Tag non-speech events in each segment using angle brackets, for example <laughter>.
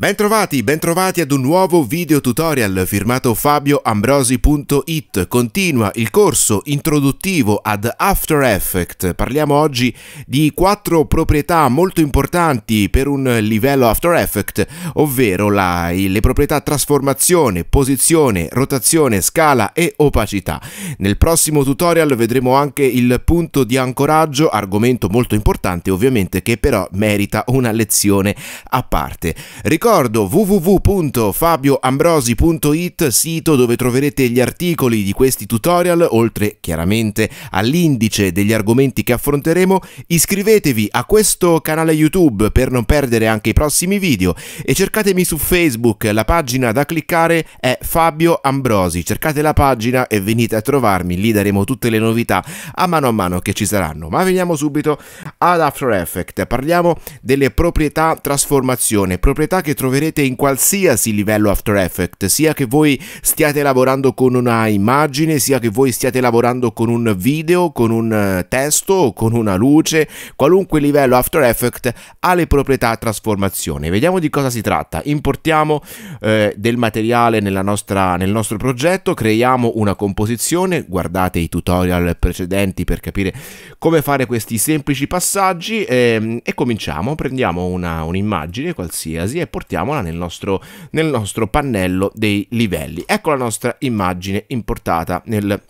Bentrovati, bentrovati ad un nuovo video tutorial firmato fabioambrosi.it. Continua il corso introduttivo ad After Effects. Parliamo oggi di quattro proprietà molto importanti per un livello After Effects, ovvero la, le proprietà trasformazione, posizione, rotazione, scala e opacità. Nel prossimo tutorial vedremo anche il punto di ancoraggio, argomento molto importante ovviamente che però merita una lezione a parte. Ricordo ricordo www.fabioambrosi.it, sito dove troverete gli articoli di questi tutorial, oltre chiaramente all'indice degli argomenti che affronteremo. Iscrivetevi a questo canale YouTube per non perdere anche i prossimi video e cercatemi su Facebook, la pagina da cliccare è Fabio Ambrosi. Cercate la pagina e venite a trovarmi, lì daremo tutte le novità a mano a mano che ci saranno. Ma veniamo subito ad After Effects. Parliamo delle proprietà trasformazione, proprietà che troverete in qualsiasi livello After Effects, sia che voi stiate lavorando con una immagine, sia che voi stiate lavorando con un video, con un eh, testo, con una luce, qualunque livello After Effects ha le proprietà trasformazione. Vediamo di cosa si tratta. Importiamo eh, del materiale nostra, nel nostro progetto, creiamo una composizione, guardate i tutorial precedenti per capire come fare questi semplici passaggi ehm, e cominciamo. Prendiamo un'immagine qualsiasi e portiamo mettiamola nel nostro, nel nostro pannello dei livelli. Ecco la nostra immagine importata nel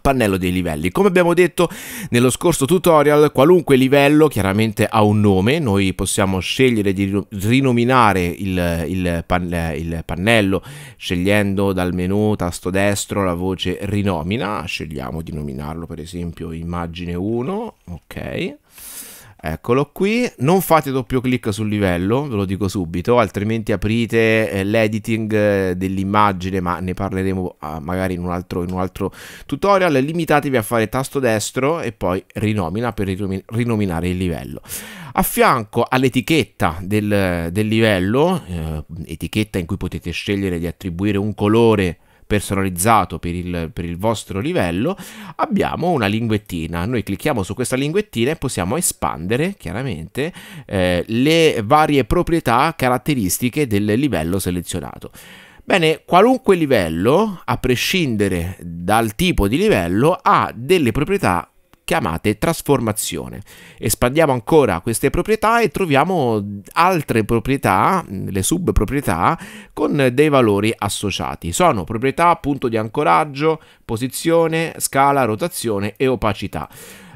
pannello dei livelli. Come abbiamo detto nello scorso tutorial, qualunque livello chiaramente ha un nome, noi possiamo scegliere di rinominare il, il, pan, il pannello scegliendo dal menu tasto destro la voce rinomina, scegliamo di nominarlo per esempio immagine 1, ok. Eccolo qui, non fate doppio clic sul livello, ve lo dico subito, altrimenti aprite eh, l'editing eh, dell'immagine, ma ne parleremo ah, magari in un, altro, in un, altro, tutorial, limitatevi a fare tasto destro e poi rinomina per rinominare il livello. A fianco all'etichetta del, del, livello, eh, etichetta in cui potete scegliere di attribuire un colore personalizzato per il, per il vostro livello, abbiamo una linguettina. Noi clicchiamo su questa linguettina e possiamo espandere chiaramente eh, le varie proprietà caratteristiche del livello selezionato. Bene, qualunque livello, a prescindere dal tipo di livello, ha delle proprietà chiamate trasformazione. Espandiamo ancora queste proprietà e troviamo altre proprietà, le subproprietà, con dei valori associati. Sono proprietà, punto di ancoraggio, posizione, scala, rotazione e opacità.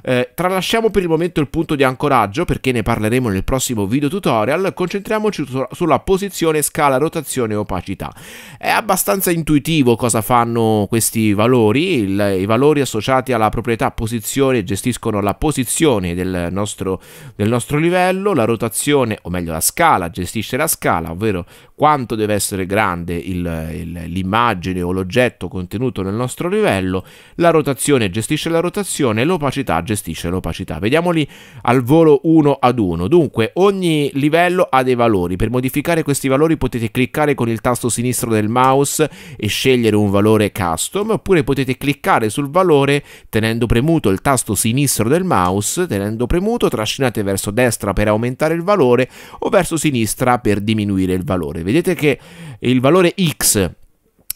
Eh, tralasciamo per il momento il punto di ancoraggio perché ne parleremo nel prossimo video tutorial, concentriamoci su sulla posizione, scala, rotazione e opacità. È abbastanza intuitivo cosa fanno questi valori, il, i valori associati alla proprietà posizione gestiscono la posizione del nostro, del nostro livello, la rotazione, o meglio la scala, gestisce la scala, ovvero quanto deve essere grande l'immagine o l'oggetto contenuto nel nostro livello, la rotazione gestisce la rotazione e l'opacità gestisce l'opacità. Vediamoli al volo uno ad uno. Dunque, ogni livello ha dei valori. Per modificare questi valori potete cliccare con il tasto sinistro del mouse e scegliere un valore custom, oppure potete cliccare sul valore tenendo premuto il tasto sinistro del mouse, tenendo premuto trascinate verso destra per aumentare il valore o verso sinistra per diminuire il valore. Vedete che il valore X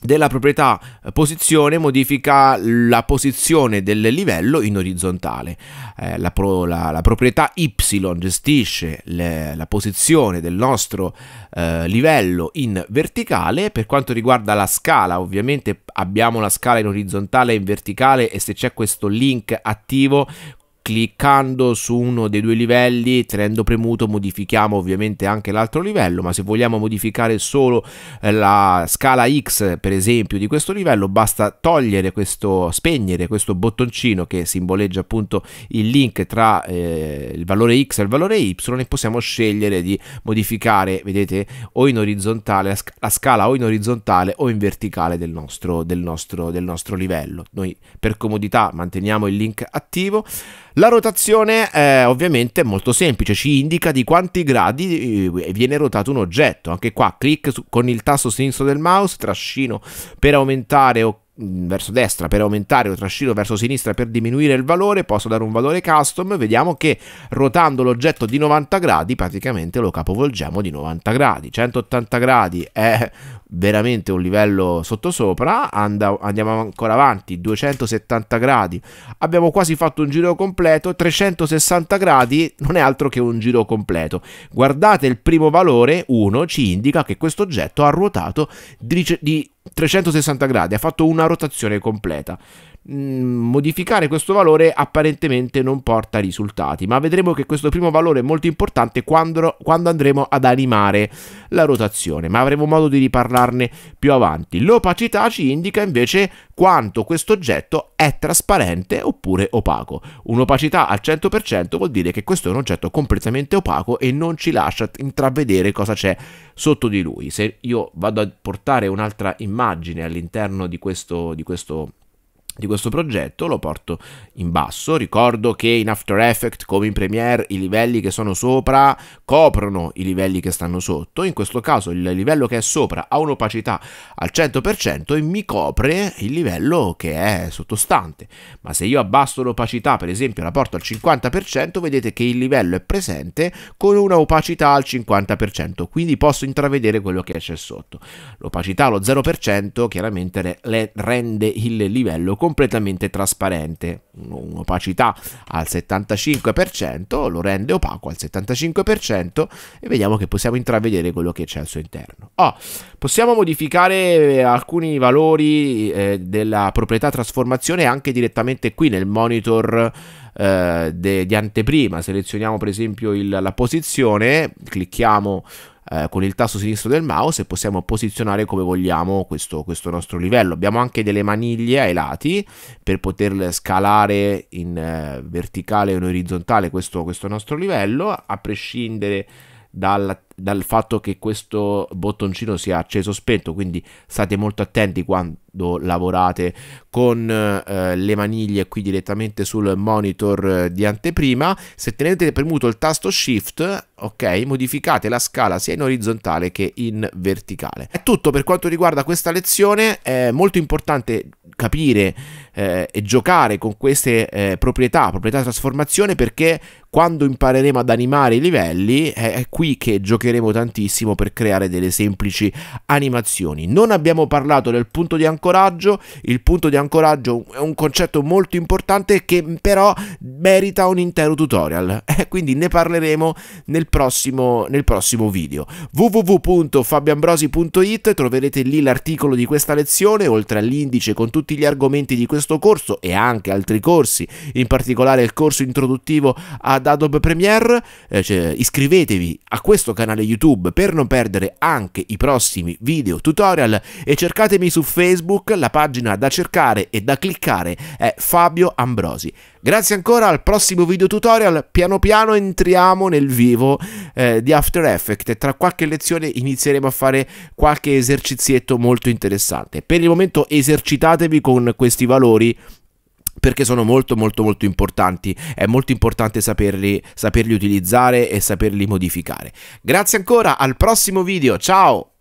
della proprietà eh, posizione modifica la posizione del livello in orizzontale. Eh, la, pro, la, la, proprietà Y gestisce le, la posizione del nostro eh, livello in verticale. Per quanto riguarda la scala, ovviamente abbiamo la scala in orizzontale e in verticale e se c'è questo link attivo cliccando su uno dei due livelli tenendo premuto modifichiamo ovviamente anche l'altro livello ma se vogliamo modificare solo eh, la scala X per esempio di questo livello basta togliere questo spegnere questo bottoncino che simboleggia appunto il link tra eh, il valore X e il valore Y e possiamo scegliere di modificare vedete o in orizzontale la scala o in orizzontale o in verticale del nostro, del nostro, del nostro livello noi per comodità manteniamo il link attivo la rotazione è ovviamente molto semplice, ci indica di quanti gradi eh, viene rotato un oggetto. Anche qua, clic con il tasto sinistro del mouse, trascino per aumentare o Mm, verso destra per aumentare lo trascino verso sinistra per diminuire il valore, posso dare un valore custom, vediamo che rotando l'oggetto di 90 gradi praticamente lo capovolgiamo di 90 gradi, 180 gradi è veramente un livello sottosopra, andiamo ancora avanti, 270 gradi, abbiamo quasi fatto un giro completo, 360 gradi non è altro che un giro completo, guardate il primo valore 1 ci indica che questo oggetto ha ruotato di 360 gradi, ha fatto una rotazione completa. Mm, modificare questo valore apparentemente non porta risultati, ma vedremo che questo primo valore è molto importante quando, quando andremo ad animare la rotazione, ma avremo modo di riparlarne più avanti. L'opacità ci indica invece quanto questo oggetto è trasparente oppure opaco. Un'opacità al 100% vuol dire che questo è un oggetto completamente opaco e non ci lascia intravedere cosa c'è sotto di lui. Se io vado a portare un'altra immagine all'interno di questo, di questo di questo progetto, lo porto in basso, ricordo che in After Effects come in Premiere i livelli che sono sopra coprono i livelli che stanno sotto, in questo caso il livello che è sopra ha un'opacità al 100% e mi copre il livello che è sottostante, ma se io abbasso l'opacità per esempio la porto al 50% vedete che il livello è presente con una opacità al 50%, quindi posso intravedere quello che c'è sotto, l'opacità allo 0% chiaramente rende il livello completamente trasparente, un'opacità al 75%, lo rende opaco al 75% e vediamo che possiamo intravedere quello che c'è al suo interno. Oh, possiamo modificare eh, alcuni valori eh, della proprietà trasformazione anche direttamente qui nel monitor eh, de, di anteprima, selezioniamo per esempio il, la posizione, clicchiamo eh, con il tasto sinistro del mouse e possiamo posizionare come vogliamo questo, questo, nostro livello. Abbiamo anche delle maniglie ai lati per poter scalare in eh, verticale o in orizzontale questo, questo nostro livello, a prescindere dalla dal fatto che questo bottoncino sia acceso o spento quindi state molto attenti quando lavorate con eh, le maniglie qui direttamente sul monitor di anteprima se tenete premuto il tasto shift ok modificate la scala sia in orizzontale che in verticale è tutto per quanto riguarda questa lezione è molto importante capire eh, e giocare con queste eh, proprietà proprietà trasformazione perché quando impareremo ad animare i livelli è qui che giochiamo giocheremo tantissimo per creare delle semplici animazioni. Non abbiamo parlato del punto di ancoraggio, il punto di ancoraggio è un concetto molto importante che però merita un intero tutorial, <laughs> e quindi ne parleremo nel prossimo, nel prossimo video. www.fabioambrosi.it troverete lì l'articolo di questa lezione, oltre all'indice con tutti gli argomenti di questo corso e anche altri corsi, in particolare il corso introduttivo ad Adobe Premiere, eh, cioè, iscrivetevi a questo canale canale YouTube per non perdere anche i prossimi video tutorial e cercatemi su Facebook, la pagina da cercare e da cliccare è Fabio Ambrosi. Grazie ancora al prossimo video tutorial, piano piano entriamo nel vivo eh, di After Effects e tra qualche lezione inizieremo a fare qualche esercizietto molto interessante. Per il momento esercitatevi con questi valori perché sono molto molto molto importanti, è molto importante saperli, saperli utilizzare e saperli modificare. Grazie ancora, al prossimo video, ciao!